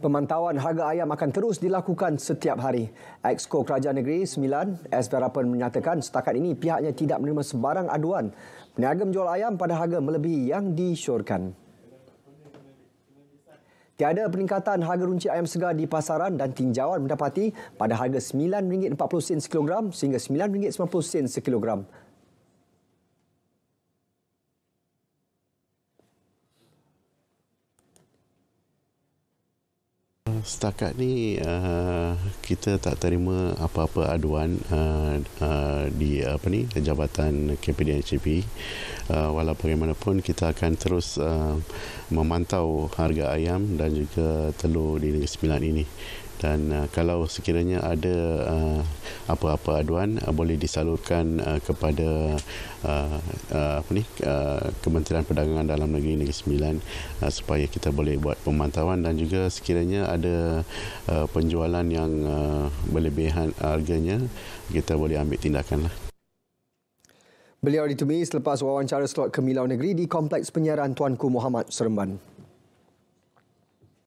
Pemantauan harga ayam akan terus dilakukan setiap hari. Exco Kerajaan Negeri Sembilan, S. Verapen menyatakan setakat ini pihaknya tidak menerima sebarang aduan. Peniaga menjual ayam pada harga melebihi yang disyorkan. Tiada peningkatan harga runci ayam segar di pasaran dan tinjauan mendapati pada harga RM9.40 sekilogram sehingga RM9.90 sekilogram. setakat ni uh, kita tak terima apa-apa aduan uh, uh, di apa ni jabatan KPDHCP uh, walaupun bagaimanapun kita akan terus uh, memantau harga ayam dan juga telur di Negeri Sembilan ini dan uh, kalau sekiranya ada uh, apa-apa aduan uh, boleh disalurkan uh, kepada uh, uh, ni uh, Kementerian Perdagangan Dalam Negeri Negeri Sembilan uh, supaya kita boleh buat pemantauan dan juga sekiranya ada uh, penjualan yang uh, berlebihan harganya kita boleh ambil tindakan lah. Beliau ditemui selepas wawancara slot kemilau negeri di Kompleks Penyiaran Tuanku Muhammad Seremban.